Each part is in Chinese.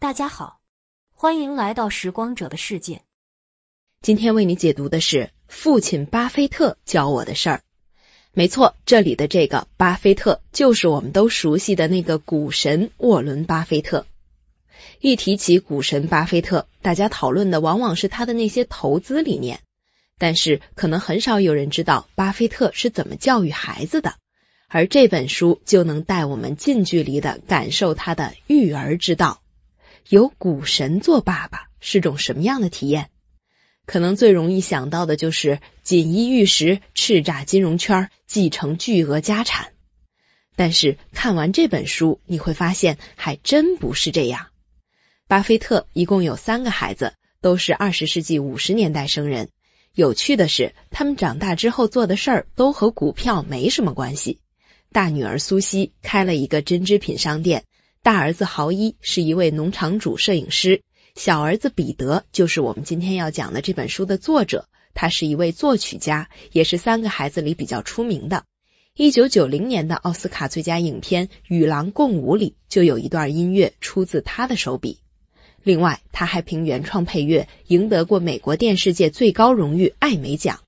大家好，欢迎来到时光者的世界。今天为你解读的是父亲巴菲特教我的事儿。没错，这里的这个巴菲特就是我们都熟悉的那个股神沃伦·巴菲特。一提起股神巴菲特，大家讨论的往往是他的那些投资理念，但是可能很少有人知道巴菲特是怎么教育孩子的。而这本书就能带我们近距离的感受他的育儿之道。有股神做爸爸是种什么样的体验？可能最容易想到的就是锦衣玉食、叱咤金融圈、继承巨额家产。但是看完这本书，你会发现还真不是这样。巴菲特一共有三个孩子，都是二十世纪五十年代生人。有趣的是，他们长大之后做的事儿都和股票没什么关系。大女儿苏西开了一个针织品商店。大儿子豪一是一位农场主摄影师，小儿子彼得就是我们今天要讲的这本书的作者。他是一位作曲家，也是三个孩子里比较出名的。一九九零年的奥斯卡最佳影片《与狼共舞》里就有一段音乐出自他的手笔。另外，他还凭原创配乐赢得过美国电视界最高荣誉艾美奖。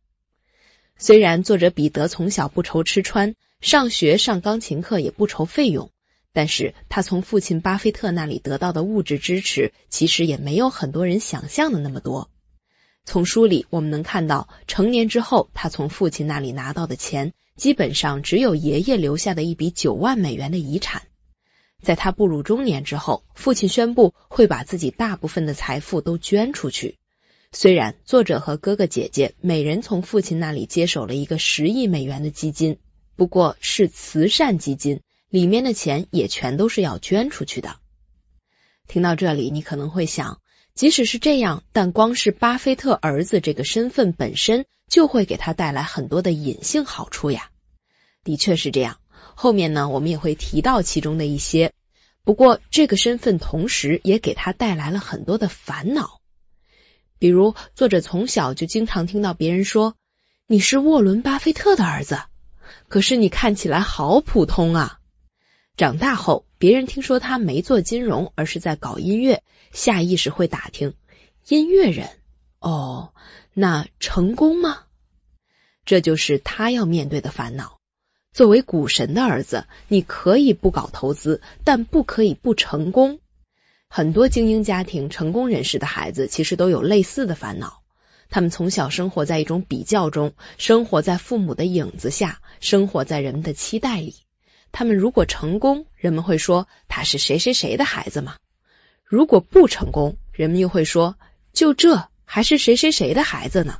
虽然作者彼得从小不愁吃穿，上学上钢琴课也不愁费用。但是他从父亲巴菲特那里得到的物质支持，其实也没有很多人想象的那么多。从书里我们能看到，成年之后他从父亲那里拿到的钱，基本上只有爷爷留下的一笔九万美元的遗产。在他步入中年之后，父亲宣布会把自己大部分的财富都捐出去。虽然作者和哥哥姐姐每人从父亲那里接手了一个十亿美元的基金，不过是慈善基金。里面的钱也全都是要捐出去的。听到这里，你可能会想，即使是这样，但光是巴菲特儿子这个身份本身，就会给他带来很多的隐性好处呀。的确是这样，后面呢，我们也会提到其中的一些。不过，这个身份同时也给他带来了很多的烦恼，比如，作者从小就经常听到别人说：“你是沃伦·巴菲特的儿子。”可是，你看起来好普通啊。长大后，别人听说他没做金融，而是在搞音乐，下意识会打听音乐人。哦，那成功吗？这就是他要面对的烦恼。作为股神的儿子，你可以不搞投资，但不可以不成功。很多精英家庭、成功人士的孩子，其实都有类似的烦恼。他们从小生活在一种比较中，生活在父母的影子下，生活在人们的期待里。他们如果成功，人们会说他是谁谁谁的孩子吗？如果不成功，人们又会说就这还是谁谁谁的孩子呢？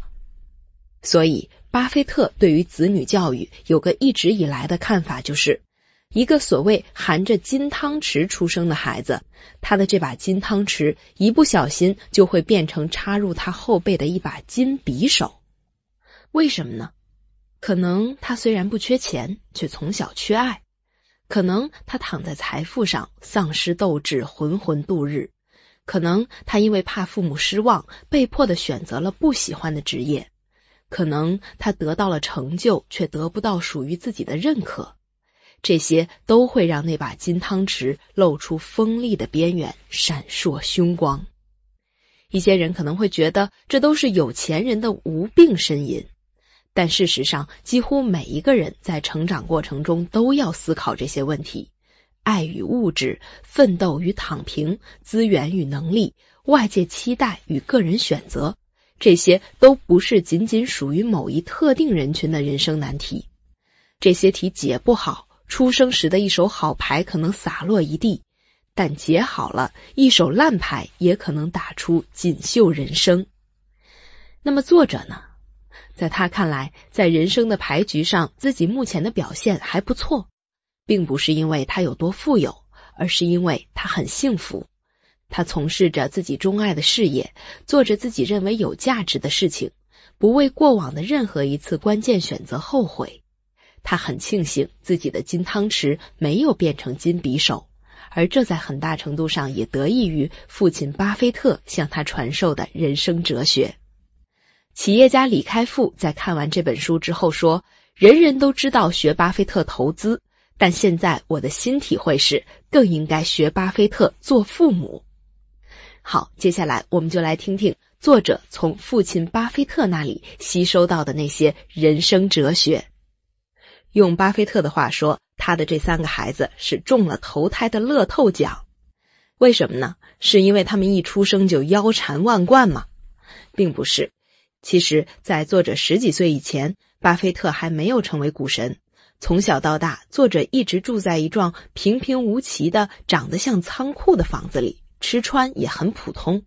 所以，巴菲特对于子女教育有个一直以来的看法，就是一个所谓含着金汤匙出生的孩子，他的这把金汤匙一不小心就会变成插入他后背的一把金匕首。为什么呢？可能他虽然不缺钱，却从小缺爱。可能他躺在财富上，丧失斗志，浑浑度日；可能他因为怕父母失望，被迫的选择了不喜欢的职业；可能他得到了成就，却得不到属于自己的认可。这些都会让那把金汤匙露出锋利的边缘，闪烁凶光。一些人可能会觉得，这都是有钱人的无病呻吟。但事实上，几乎每一个人在成长过程中都要思考这些问题：爱与物质，奋斗与躺平，资源与能力，外界期待与个人选择。这些都不是仅仅属于某一特定人群的人生难题。这些题解不好，出生时的一手好牌可能洒落一地；但解好了，一手烂牌也可能打出锦绣人生。那么，作者呢？在他看来，在人生的牌局上，自己目前的表现还不错，并不是因为他有多富有，而是因为他很幸福。他从事着自己钟爱的事业，做着自己认为有价值的事情，不为过往的任何一次关键选择后悔。他很庆幸自己的金汤匙没有变成金匕首，而这在很大程度上也得益于父亲巴菲特向他传授的人生哲学。企业家李开复在看完这本书之后说：“人人都知道学巴菲特投资，但现在我的新体会是，更应该学巴菲特做父母。”好，接下来我们就来听听作者从父亲巴菲特那里吸收到的那些人生哲学。用巴菲特的话说，他的这三个孩子是中了投胎的乐透奖。为什么呢？是因为他们一出生就腰缠万贯吗？并不是。其实，在作者十几岁以前，巴菲特还没有成为股神。从小到大，作者一直住在一幢平平无奇的、长得像仓库的房子里，吃穿也很普通。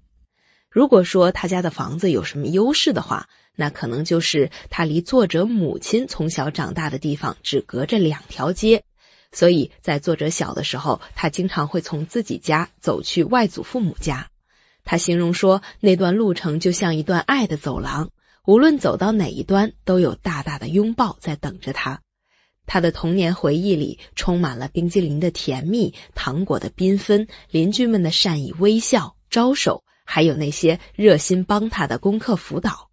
如果说他家的房子有什么优势的话，那可能就是他离作者母亲从小长大的地方只隔着两条街。所以在作者小的时候，他经常会从自己家走去外祖父母家。他形容说，那段路程就像一段爱的走廊，无论走到哪一端，都有大大的拥抱在等着他。他的童年回忆里充满了冰激凌的甜蜜、糖果的缤纷、邻居们的善意微笑、招手，还有那些热心帮他的功课辅导。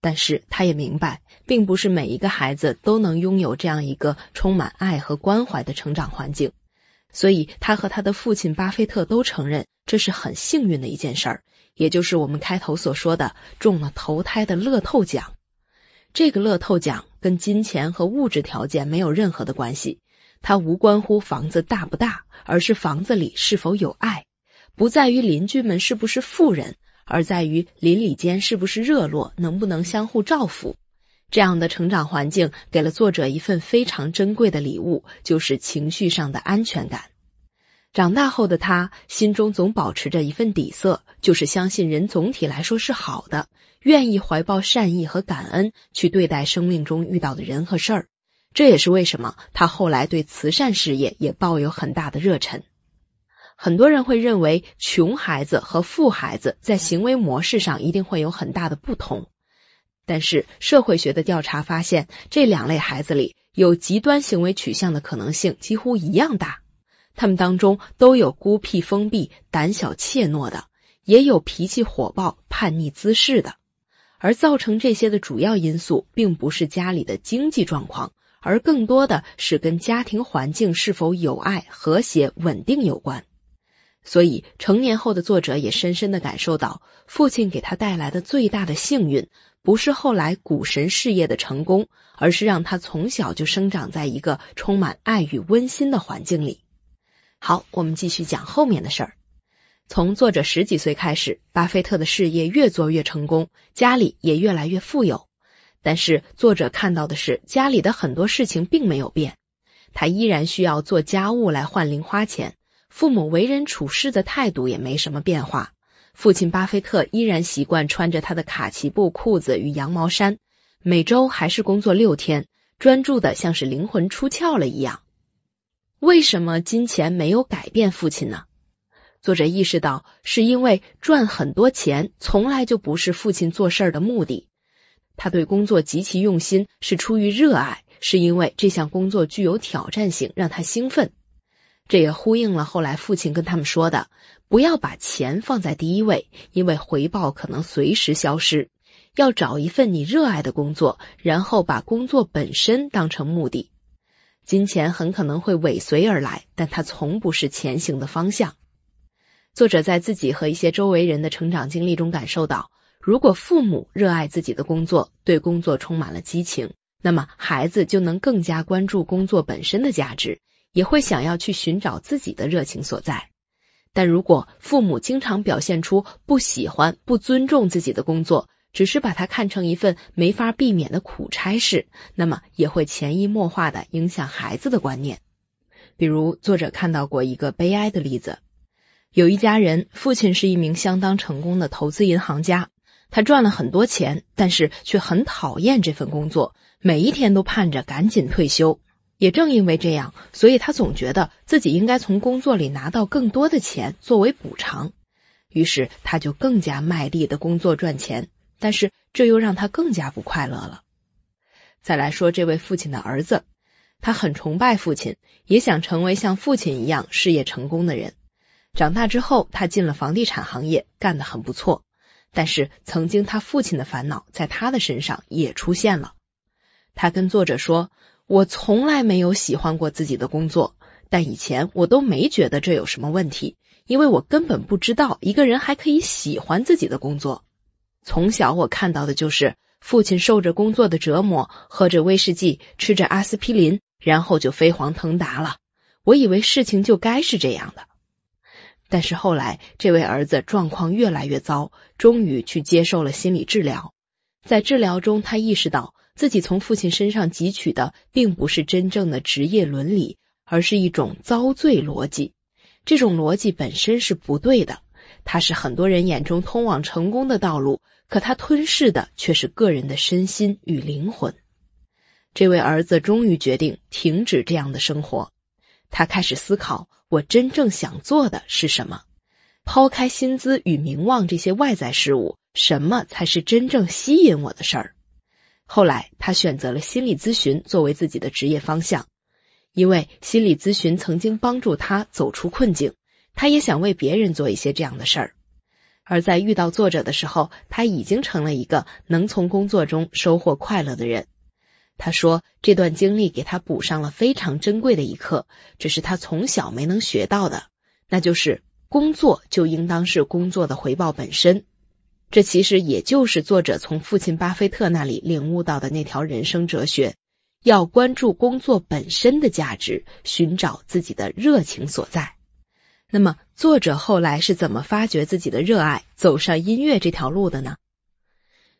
但是，他也明白，并不是每一个孩子都能拥有这样一个充满爱和关怀的成长环境。所以他和他的父亲巴菲特都承认，这是很幸运的一件事儿，也就是我们开头所说的中了投胎的乐透奖。这个乐透奖跟金钱和物质条件没有任何的关系，它无关乎房子大不大，而是房子里是否有爱，不在于邻居们是不是富人，而在于邻里间是不是热络，能不能相互照拂。这样的成长环境给了作者一份非常珍贵的礼物，就是情绪上的安全感。长大后的他，心中总保持着一份底色，就是相信人总体来说是好的，愿意怀抱善意和感恩去对待生命中遇到的人和事儿。这也是为什么他后来对慈善事业也抱有很大的热忱。很多人会认为，穷孩子和富孩子在行为模式上一定会有很大的不同。但是社会学的调查发现，这两类孩子里有极端行为取向的可能性几乎一样大。他们当中都有孤僻封闭、胆小怯懦的，也有脾气火爆、叛逆滋事的。而造成这些的主要因素，并不是家里的经济状况，而更多的是跟家庭环境是否有爱、和谐、稳定有关。所以，成年后的作者也深深的感受到，父亲给他带来的最大的幸运。不是后来股神事业的成功，而是让他从小就生长在一个充满爱与温馨的环境里。好，我们继续讲后面的事儿。从作者十几岁开始，巴菲特的事业越做越成功，家里也越来越富有。但是作者看到的是，家里的很多事情并没有变，他依然需要做家务来换零花钱，父母为人处事的态度也没什么变化。父亲巴菲特依然习惯穿着他的卡其布裤子与羊毛衫，每周还是工作六天，专注的像是灵魂出窍了一样。为什么金钱没有改变父亲呢？作者意识到，是因为赚很多钱从来就不是父亲做事儿的目的。他对工作极其用心，是出于热爱，是因为这项工作具有挑战性，让他兴奋。这也呼应了后来父亲跟他们说的。不要把钱放在第一位，因为回报可能随时消失。要找一份你热爱的工作，然后把工作本身当成目的。金钱很可能会尾随而来，但它从不是前行的方向。作者在自己和一些周围人的成长经历中感受到，如果父母热爱自己的工作，对工作充满了激情，那么孩子就能更加关注工作本身的价值，也会想要去寻找自己的热情所在。但如果父母经常表现出不喜欢、不尊重自己的工作，只是把它看成一份没法避免的苦差事，那么也会潜移默化的影响孩子的观念。比如，作者看到过一个悲哀的例子：有一家人，父亲是一名相当成功的投资银行家，他赚了很多钱，但是却很讨厌这份工作，每一天都盼着赶紧退休。也正因为这样，所以他总觉得自己应该从工作里拿到更多的钱作为补偿，于是他就更加卖力的工作赚钱，但是这又让他更加不快乐了。再来说这位父亲的儿子，他很崇拜父亲，也想成为像父亲一样事业成功的人。长大之后，他进了房地产行业，干得很不错。但是曾经他父亲的烦恼在他的身上也出现了。他跟作者说。我从来没有喜欢过自己的工作，但以前我都没觉得这有什么问题，因为我根本不知道一个人还可以喜欢自己的工作。从小我看到的就是父亲受着工作的折磨，喝着威士忌，吃着阿司匹林，然后就飞黄腾达了。我以为事情就该是这样的，但是后来这位儿子状况越来越糟，终于去接受了心理治疗。在治疗中，他意识到。自己从父亲身上汲取的，并不是真正的职业伦理，而是一种遭罪逻辑。这种逻辑本身是不对的，它是很多人眼中通往成功的道路，可它吞噬的却是个人的身心与灵魂。这位儿子终于决定停止这样的生活，他开始思考：我真正想做的是什么？抛开薪资与名望这些外在事物，什么才是真正吸引我的事儿？后来，他选择了心理咨询作为自己的职业方向，因为心理咨询曾经帮助他走出困境，他也想为别人做一些这样的事儿。而在遇到作者的时候，他已经成了一个能从工作中收获快乐的人。他说，这段经历给他补上了非常珍贵的一课，这是他从小没能学到的，那就是工作就应当是工作的回报本身。这其实也就是作者从父亲巴菲特那里领悟到的那条人生哲学：要关注工作本身的价值，寻找自己的热情所在。那么，作者后来是怎么发掘自己的热爱，走上音乐这条路的呢？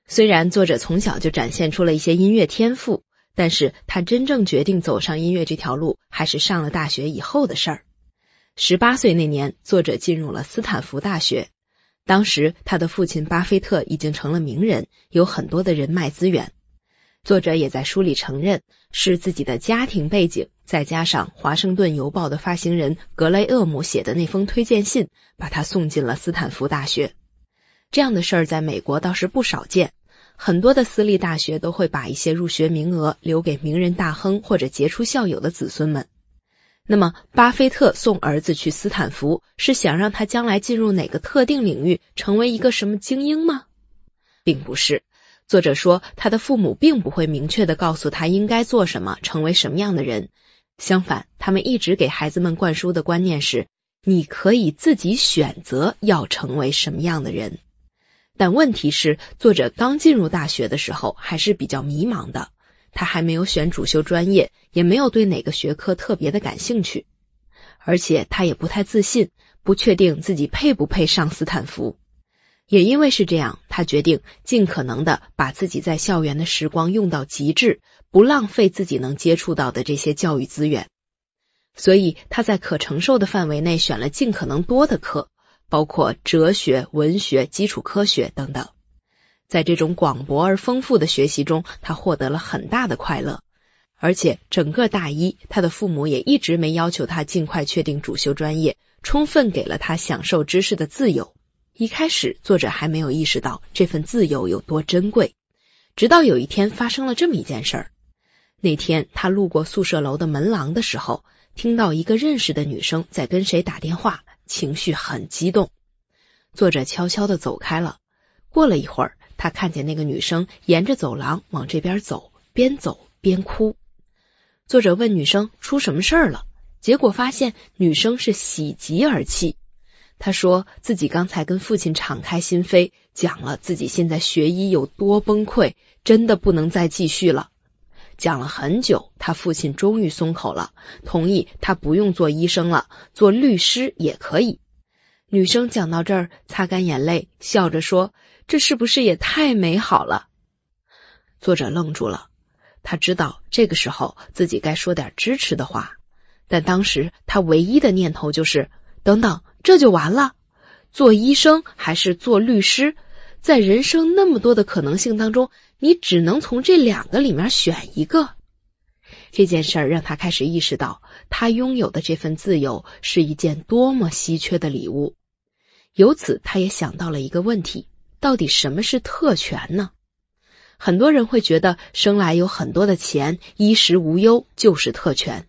虽然作者从小就展现出了一些音乐天赋，但是他真正决定走上音乐这条路，还是上了大学以后的事儿。十八岁那年，作者进入了斯坦福大学。当时，他的父亲巴菲特已经成了名人，有很多的人脉资源。作者也在书里承认，是自己的家庭背景，再加上《华盛顿邮报》的发行人格雷厄姆写的那封推荐信，把他送进了斯坦福大学。这样的事儿在美国倒是不少见，很多的私立大学都会把一些入学名额留给名人大亨或者杰出校友的子孙们。那么，巴菲特送儿子去斯坦福是想让他将来进入哪个特定领域，成为一个什么精英吗？并不是。作者说，他的父母并不会明确地告诉他应该做什么，成为什么样的人。相反，他们一直给孩子们灌输的观念是：你可以自己选择要成为什么样的人。但问题是，作者刚进入大学的时候还是比较迷茫的。他还没有选主修专业，也没有对哪个学科特别的感兴趣，而且他也不太自信，不确定自己配不配上斯坦福。也因为是这样，他决定尽可能的把自己在校园的时光用到极致，不浪费自己能接触到的这些教育资源。所以他在可承受的范围内选了尽可能多的课，包括哲学、文学、基础科学等等。在这种广博而丰富的学习中，他获得了很大的快乐。而且整个大一，他的父母也一直没要求他尽快确定主修专业，充分给了他享受知识的自由。一开始，作者还没有意识到这份自由有多珍贵，直到有一天发生了这么一件事儿。那天他路过宿舍楼的门廊的时候，听到一个认识的女生在跟谁打电话，情绪很激动。作者悄悄的走开了。过了一会儿。他看见那个女生沿着走廊往这边走，边走边哭。作者问女生出什么事儿了，结果发现女生是喜极而泣。他说自己刚才跟父亲敞开心扉，讲了自己现在学医有多崩溃，真的不能再继续了。讲了很久，他父亲终于松口了，同意他不用做医生了，做律师也可以。女生讲到这儿，擦干眼泪，笑着说。这是不是也太美好了？作者愣住了。他知道这个时候自己该说点支持的话，但当时他唯一的念头就是：等等，这就完了？做医生还是做律师？在人生那么多的可能性当中，你只能从这两个里面选一个。这件事让他开始意识到，他拥有的这份自由是一件多么稀缺的礼物。由此，他也想到了一个问题。到底什么是特权呢？很多人会觉得生来有很多的钱、衣食无忧就是特权。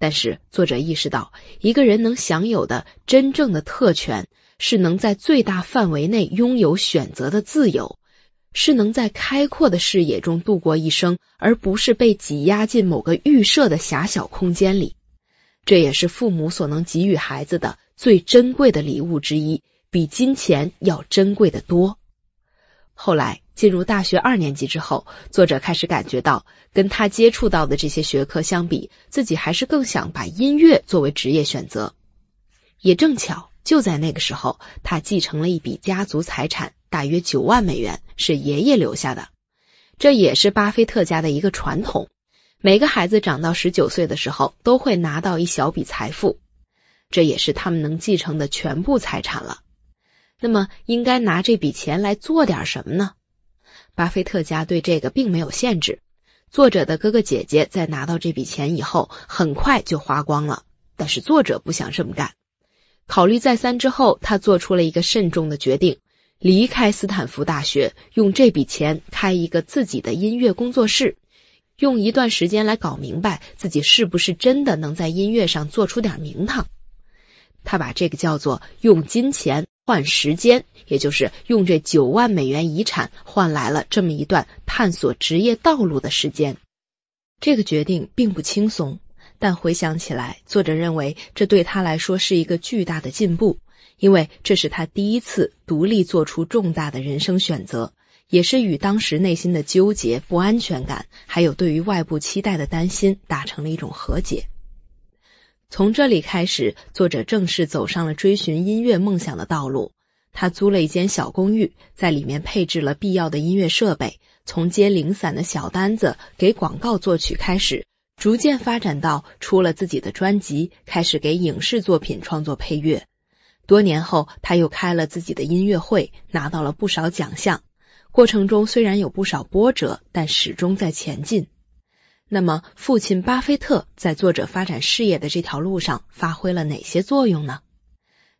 但是作者意识到，一个人能享有的真正的特权是能在最大范围内拥有选择的自由，是能在开阔的视野中度过一生，而不是被挤压进某个预设的狭小空间里。这也是父母所能给予孩子的最珍贵的礼物之一。比金钱要珍贵的多。后来进入大学二年级之后，作者开始感觉到，跟他接触到的这些学科相比，自己还是更想把音乐作为职业选择。也正巧就在那个时候，他继承了一笔家族财产，大约九万美元，是爷爷留下的。这也是巴菲特家的一个传统：每个孩子长到十九岁的时候，都会拿到一小笔财富，这也是他们能继承的全部财产了。那么应该拿这笔钱来做点什么呢？巴菲特家对这个并没有限制。作者的哥哥姐姐在拿到这笔钱以后，很快就花光了。但是作者不想这么干。考虑再三之后，他做出了一个慎重的决定：离开斯坦福大学，用这笔钱开一个自己的音乐工作室，用一段时间来搞明白自己是不是真的能在音乐上做出点名堂。他把这个叫做“用金钱”。换时间，也就是用这九万美元遗产换来了这么一段探索职业道路的时间。这个决定并不轻松，但回想起来，作者认为这对他来说是一个巨大的进步，因为这是他第一次独立做出重大的人生选择，也是与当时内心的纠结、不安全感，还有对于外部期待的担心达成了一种和解。从这里开始，作者正式走上了追寻音乐梦想的道路。他租了一间小公寓，在里面配置了必要的音乐设备，从接零散的小单子、给广告作曲开始，逐渐发展到出了自己的专辑，开始给影视作品创作配乐。多年后，他又开了自己的音乐会，拿到了不少奖项。过程中虽然有不少波折，但始终在前进。那么，父亲巴菲特在作者发展事业的这条路上发挥了哪些作用呢？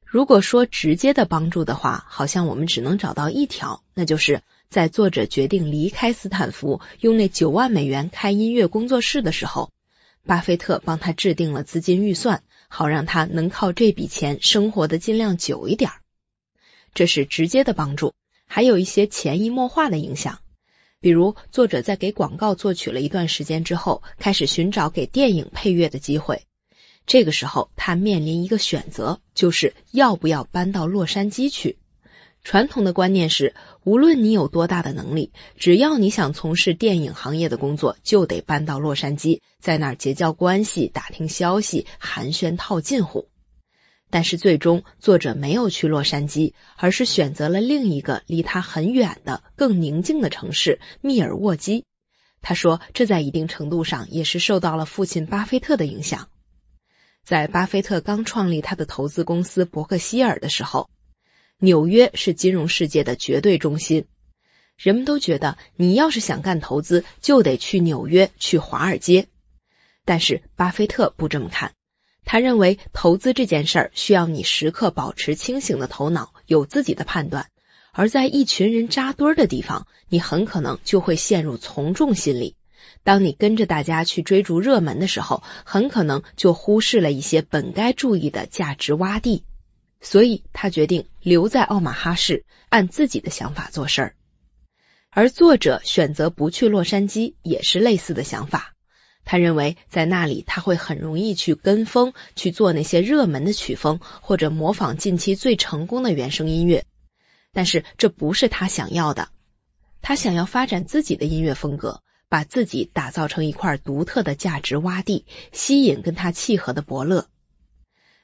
如果说直接的帮助的话，好像我们只能找到一条，那就是在作者决定离开斯坦福，用那九万美元开音乐工作室的时候，巴菲特帮他制定了资金预算，好让他能靠这笔钱生活的尽量久一点儿。这是直接的帮助，还有一些潜移默化的影响。比如，作者在给广告作曲了一段时间之后，开始寻找给电影配乐的机会。这个时候，他面临一个选择，就是要不要搬到洛杉矶去。传统的观念是，无论你有多大的能力，只要你想从事电影行业的工作，就得搬到洛杉矶，在那儿结交关系、打听消息、寒暄套近乎。但是最终，作者没有去洛杉矶，而是选择了另一个离他很远的、更宁静的城市密尔沃基。他说，这在一定程度上也是受到了父亲巴菲特的影响。在巴菲特刚创立他的投资公司伯克希尔的时候，纽约是金融世界的绝对中心，人们都觉得你要是想干投资，就得去纽约、去华尔街。但是巴菲特不这么看。他认为投资这件事儿需要你时刻保持清醒的头脑，有自己的判断，而在一群人扎堆儿的地方，你很可能就会陷入从众心理。当你跟着大家去追逐热门的时候，很可能就忽视了一些本该注意的价值洼地。所以他决定留在奥马哈市，按自己的想法做事儿。而作者选择不去洛杉矶，也是类似的想法。他认为，在那里他会很容易去跟风去做那些热门的曲风，或者模仿近期最成功的原声音乐。但是这不是他想要的。他想要发展自己的音乐风格，把自己打造成一块独特的价值洼地，吸引跟他契合的伯乐。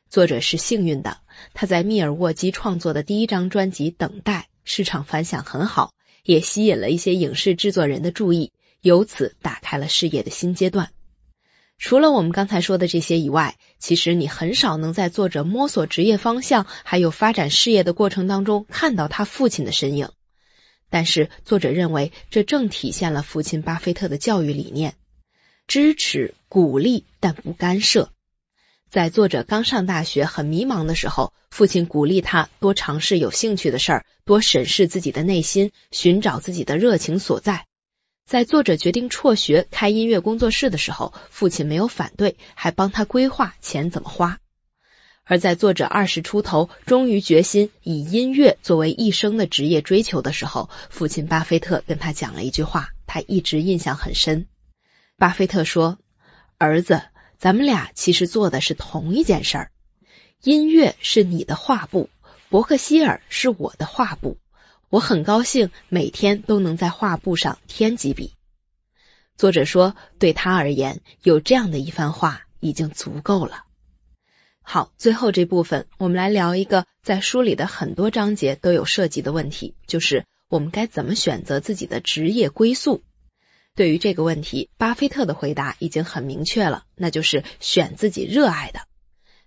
作者是幸运的，他在密尔沃基创作的第一张专辑《等待》市场反响很好，也吸引了一些影视制作人的注意，由此打开了事业的新阶段。除了我们刚才说的这些以外，其实你很少能在作者摸索职业方向还有发展事业的过程当中看到他父亲的身影。但是作者认为，这正体现了父亲巴菲特的教育理念：支持、鼓励，但不干涉。在作者刚上大学很迷茫的时候，父亲鼓励他多尝试有兴趣的事儿，多审视自己的内心，寻找自己的热情所在。在作者决定辍学开音乐工作室的时候，父亲没有反对，还帮他规划钱怎么花。而在作者二十出头，终于决心以音乐作为一生的职业追求的时候，父亲巴菲特跟他讲了一句话，他一直印象很深。巴菲特说：“儿子，咱们俩其实做的是同一件事儿。音乐是你的画布，伯克希尔是我的画布。”我很高兴每天都能在画布上添几笔。作者说，对他而言，有这样的一番话已经足够了。好，最后这部分我们来聊一个在书里的很多章节都有涉及的问题，就是我们该怎么选择自己的职业归宿。对于这个问题，巴菲特的回答已经很明确了，那就是选自己热爱的。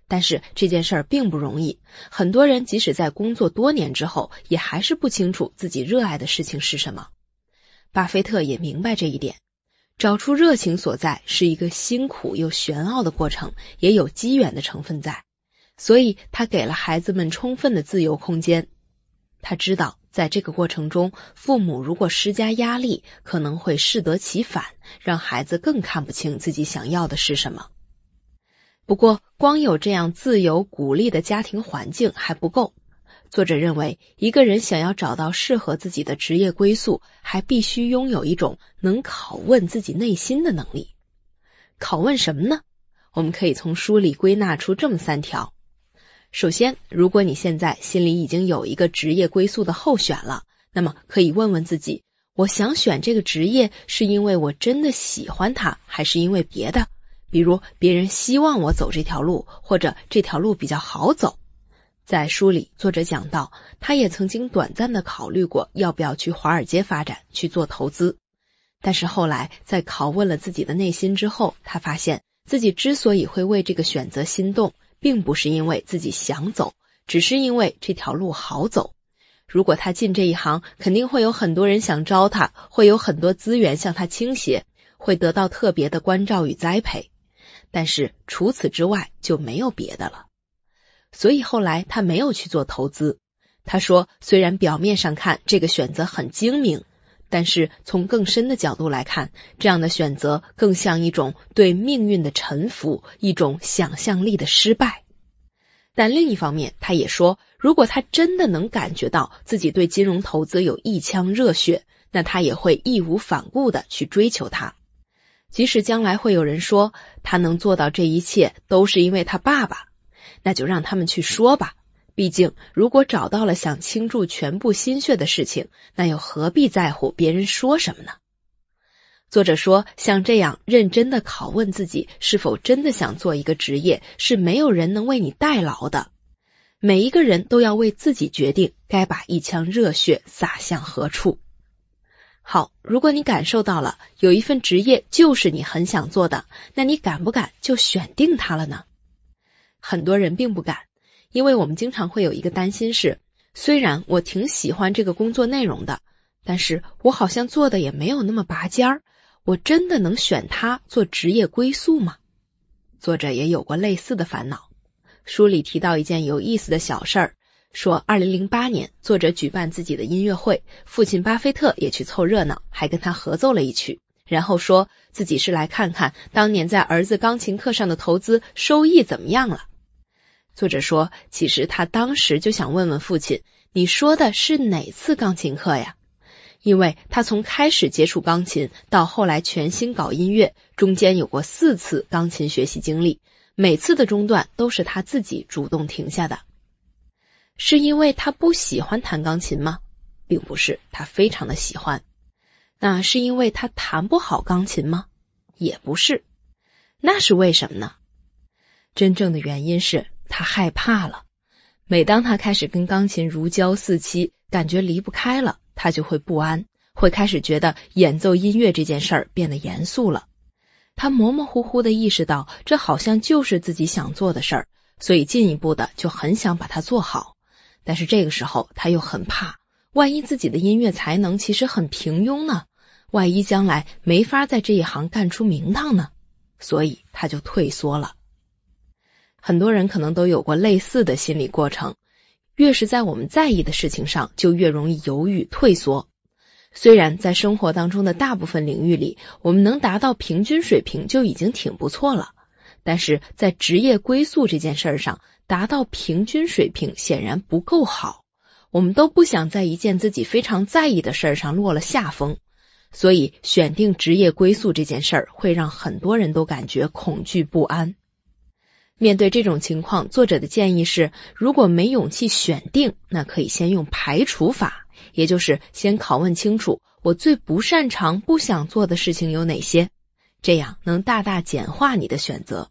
但是这件事儿并不容易，很多人即使在工作多年之后，也还是不清楚自己热爱的事情是什么。巴菲特也明白这一点，找出热情所在是一个辛苦又玄奥的过程，也有机缘的成分在。所以他给了孩子们充分的自由空间。他知道，在这个过程中，父母如果施加压力，可能会适得其反，让孩子更看不清自己想要的是什么。不过，光有这样自由鼓励的家庭环境还不够。作者认为，一个人想要找到适合自己的职业归宿，还必须拥有一种能拷问自己内心的能力。拷问什么呢？我们可以从书里归纳出这么三条。首先，如果你现在心里已经有一个职业归宿的候选了，那么可以问问自己：我想选这个职业，是因为我真的喜欢它，还是因为别的？比如别人希望我走这条路，或者这条路比较好走。在书里，作者讲到，他也曾经短暂的考虑过要不要去华尔街发展去做投资，但是后来在拷问了自己的内心之后，他发现自己之所以会为这个选择心动，并不是因为自己想走，只是因为这条路好走。如果他进这一行，肯定会有很多人想招他，会有很多资源向他倾斜，会得到特别的关照与栽培。但是除此之外就没有别的了，所以后来他没有去做投资。他说，虽然表面上看这个选择很精明，但是从更深的角度来看，这样的选择更像一种对命运的臣服，一种想象力的失败。但另一方面，他也说，如果他真的能感觉到自己对金融投资有一腔热血，那他也会义无反顾的去追求它。即使将来会有人说他能做到这一切都是因为他爸爸，那就让他们去说吧。毕竟，如果找到了想倾注全部心血的事情，那又何必在乎别人说什么呢？作者说，像这样认真的拷问自己是否真的想做一个职业，是没有人能为你代劳的。每一个人都要为自己决定该把一腔热血洒向何处。好，如果你感受到了有一份职业就是你很想做的，那你敢不敢就选定它了呢？很多人并不敢，因为我们经常会有一个担心是，虽然我挺喜欢这个工作内容的，但是我好像做的也没有那么拔尖儿，我真的能选它做职业归宿吗？作者也有过类似的烦恼，书里提到一件有意思的小事儿。说，二零零八年，作者举办自己的音乐会，父亲巴菲特也去凑热闹，还跟他合奏了一曲。然后说，自己是来看看当年在儿子钢琴课上的投资收益怎么样了。作者说，其实他当时就想问问父亲，你说的是哪次钢琴课呀？因为他从开始接触钢琴到后来全心搞音乐，中间有过四次钢琴学习经历，每次的中断都是他自己主动停下的。是因为他不喜欢弹钢琴吗？并不是，他非常的喜欢。那是因为他弹不好钢琴吗？也不是。那是为什么呢？真正的原因是他害怕了。每当他开始跟钢琴如胶似漆，感觉离不开了，他就会不安，会开始觉得演奏音乐这件事儿变得严肃了。他模模糊糊的意识到，这好像就是自己想做的事儿，所以进一步的就很想把它做好。但是这个时候他又很怕，万一自己的音乐才能其实很平庸呢？万一将来没法在这一行干出名堂呢？所以他就退缩了。很多人可能都有过类似的心理过程，越是在我们在意的事情上，就越容易犹豫退缩。虽然在生活当中的大部分领域里，我们能达到平均水平就已经挺不错了。但是在职业归宿这件事儿上达到平均水平显然不够好，我们都不想在一件自己非常在意的事儿上落了下风，所以选定职业归宿这件事儿会让很多人都感觉恐惧不安。面对这种情况，作者的建议是：如果没勇气选定，那可以先用排除法，也就是先拷问清楚我最不擅长、不想做的事情有哪些。这样能大大简化你的选择。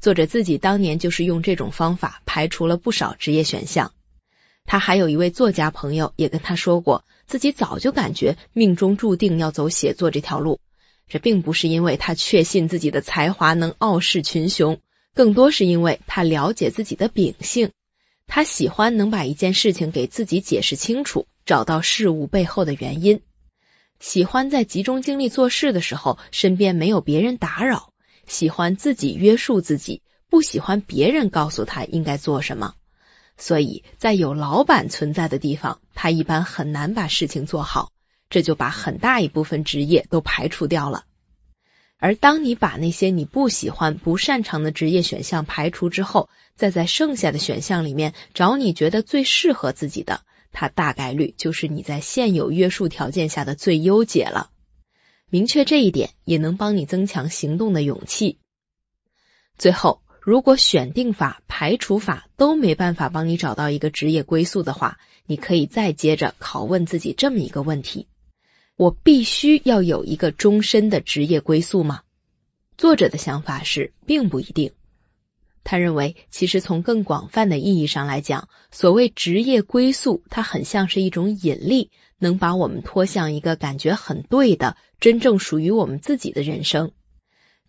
作者自己当年就是用这种方法排除了不少职业选项。他还有一位作家朋友也跟他说过，自己早就感觉命中注定要走写作这条路。这并不是因为他确信自己的才华能傲视群雄，更多是因为他了解自己的秉性。他喜欢能把一件事情给自己解释清楚，找到事物背后的原因。喜欢在集中精力做事的时候，身边没有别人打扰，喜欢自己约束自己，不喜欢别人告诉他应该做什么。所以在有老板存在的地方，他一般很难把事情做好，这就把很大一部分职业都排除掉了。而当你把那些你不喜欢、不擅长的职业选项排除之后，再在剩下的选项里面找你觉得最适合自己的。它大概率就是你在现有约束条件下的最优解了。明确这一点，也能帮你增强行动的勇气。最后，如果选定法、排除法都没办法帮你找到一个职业归宿的话，你可以再接着拷问自己这么一个问题：我必须要有一个终身的职业归宿吗？作者的想法是，并不一定。他认为，其实从更广泛的意义上来讲，所谓职业归宿，它很像是一种引力，能把我们拖向一个感觉很对的、真正属于我们自己的人生。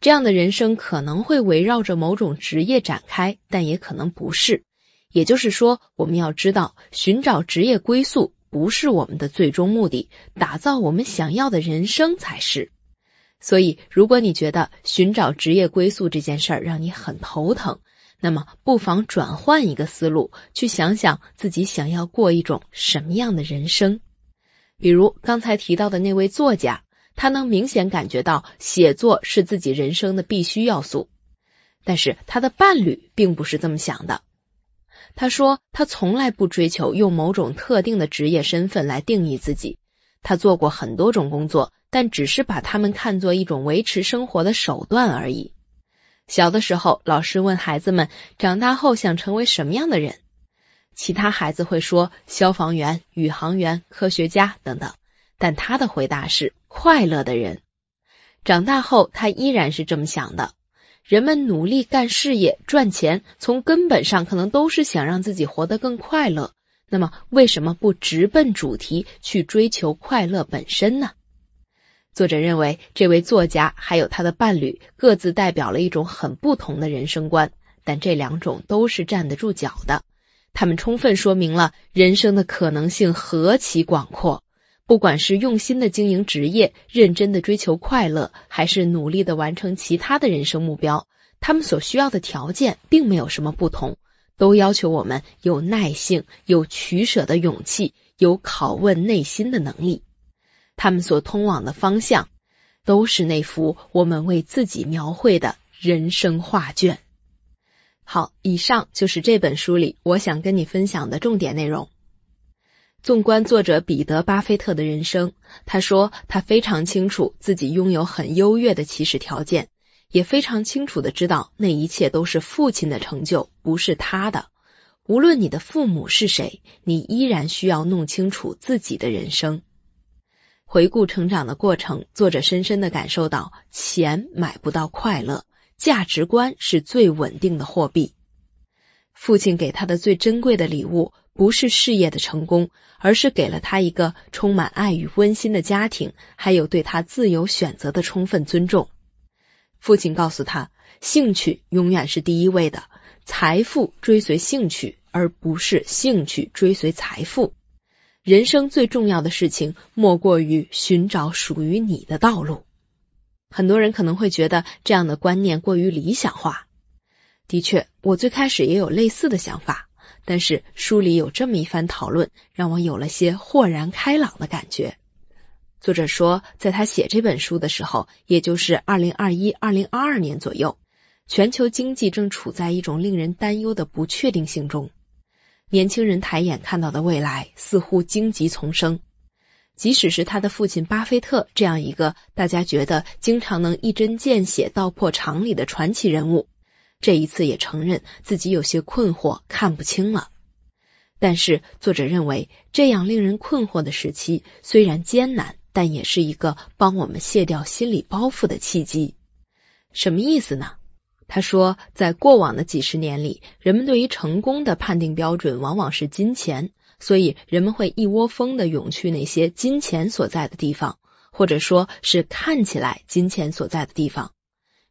这样的人生可能会围绕着某种职业展开，但也可能不是。也就是说，我们要知道，寻找职业归宿不是我们的最终目的，打造我们想要的人生才是。所以，如果你觉得寻找职业归宿这件事儿让你很头疼，那么不妨转换一个思路，去想想自己想要过一种什么样的人生。比如刚才提到的那位作家，他能明显感觉到写作是自己人生的必须要素。但是他的伴侣并不是这么想的。他说他从来不追求用某种特定的职业身份来定义自己，他做过很多种工作。但只是把他们看作一种维持生活的手段而已。小的时候，老师问孩子们长大后想成为什么样的人，其他孩子会说消防员、宇航员、科学家等等，但他的回答是快乐的人。长大后，他依然是这么想的。人们努力干事业、赚钱，从根本上可能都是想让自己活得更快乐。那么，为什么不直奔主题去追求快乐本身呢？作者认为，这位作家还有他的伴侣，各自代表了一种很不同的人生观，但这两种都是站得住脚的。他们充分说明了人生的可能性何其广阔。不管是用心的经营职业、认真的追求快乐，还是努力的完成其他的人生目标，他们所需要的条件并没有什么不同，都要求我们有耐性、有取舍的勇气、有拷问内心的能力。他们所通往的方向，都是那幅我们为自己描绘的人生画卷。好，以上就是这本书里我想跟你分享的重点内容。纵观作者彼得巴菲特的人生，他说他非常清楚自己拥有很优越的起始条件，也非常清楚的知道那一切都是父亲的成就，不是他的。无论你的父母是谁，你依然需要弄清楚自己的人生。回顾成长的过程，作者深深的感受到，钱买不到快乐，价值观是最稳定的货币。父亲给他的最珍贵的礼物，不是事业的成功，而是给了他一个充满爱与温馨的家庭，还有对他自由选择的充分尊重。父亲告诉他，兴趣永远是第一位的，财富追随兴趣，而不是兴趣追随财富。人生最重要的事情，莫过于寻找属于你的道路。很多人可能会觉得这样的观念过于理想化。的确，我最开始也有类似的想法，但是书里有这么一番讨论，让我有了些豁然开朗的感觉。作者说，在他写这本书的时候，也就是二零二一、二零二二年左右，全球经济正处在一种令人担忧的不确定性中。年轻人抬眼看到的未来似乎荆棘丛生，即使是他的父亲巴菲特这样一个大家觉得经常能一针见血道破常理的传奇人物，这一次也承认自己有些困惑，看不清了。但是作者认为，这样令人困惑的时期虽然艰难，但也是一个帮我们卸掉心理包袱的契机。什么意思呢？他说，在过往的几十年里，人们对于成功的判定标准往往是金钱，所以人们会一窝蜂的涌去那些金钱所在的地方，或者说是看起来金钱所在的地方。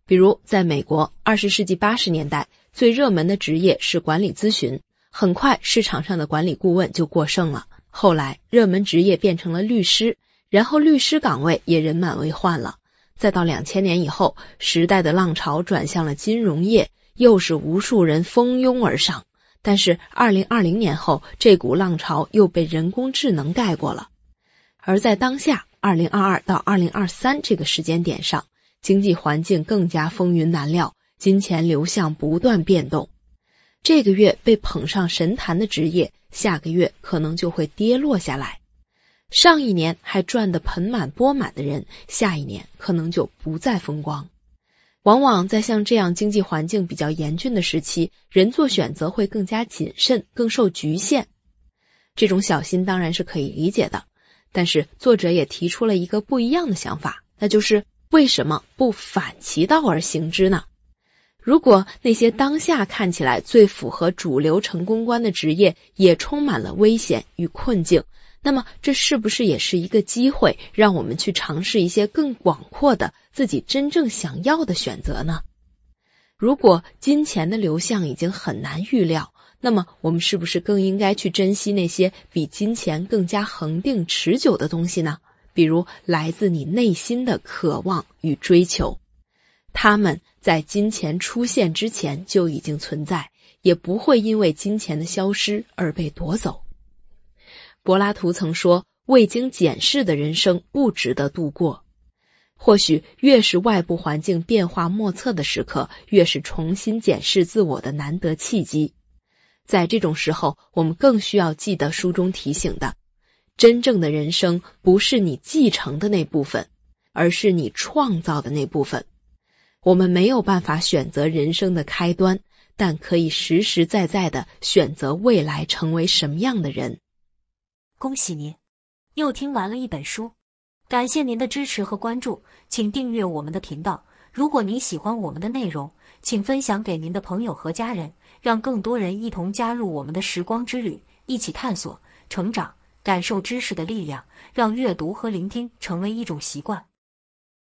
比如，在美国二十世纪八十年代，最热门的职业是管理咨询，很快市场上的管理顾问就过剩了。后来，热门职业变成了律师，然后律师岗位也人满为患了。再到两千年以后，时代的浪潮转向了金融业，又是无数人蜂拥而上。但是，二零二零年后，这股浪潮又被人工智能盖过了。而在当下，二零二二到二零二三这个时间点上，经济环境更加风云难料，金钱流向不断变动。这个月被捧上神坛的职业，下个月可能就会跌落下来。上一年还赚得盆满钵满的人，下一年可能就不再风光。往往在像这样经济环境比较严峻的时期，人做选择会更加谨慎，更受局限。这种小心当然是可以理解的，但是作者也提出了一个不一样的想法，那就是为什么不反其道而行之呢？如果那些当下看起来最符合主流成功观的职业，也充满了危险与困境？那么，这是不是也是一个机会，让我们去尝试一些更广阔的、自己真正想要的选择呢？如果金钱的流向已经很难预料，那么我们是不是更应该去珍惜那些比金钱更加恒定、持久的东西呢？比如来自你内心的渴望与追求，他们在金钱出现之前就已经存在，也不会因为金钱的消失而被夺走。柏拉图曾说：“未经检视的人生不值得度过。”或许越是外部环境变化莫测的时刻，越是重新检视自我的难得契机。在这种时候，我们更需要记得书中提醒的：真正的人生不是你继承的那部分，而是你创造的那部分。我们没有办法选择人生的开端，但可以实实在在的选择未来成为什么样的人。恭喜您，又听完了一本书，感谢您的支持和关注，请订阅我们的频道。如果您喜欢我们的内容，请分享给您的朋友和家人，让更多人一同加入我们的时光之旅，一起探索、成长，感受知识的力量，让阅读和聆听成为一种习惯。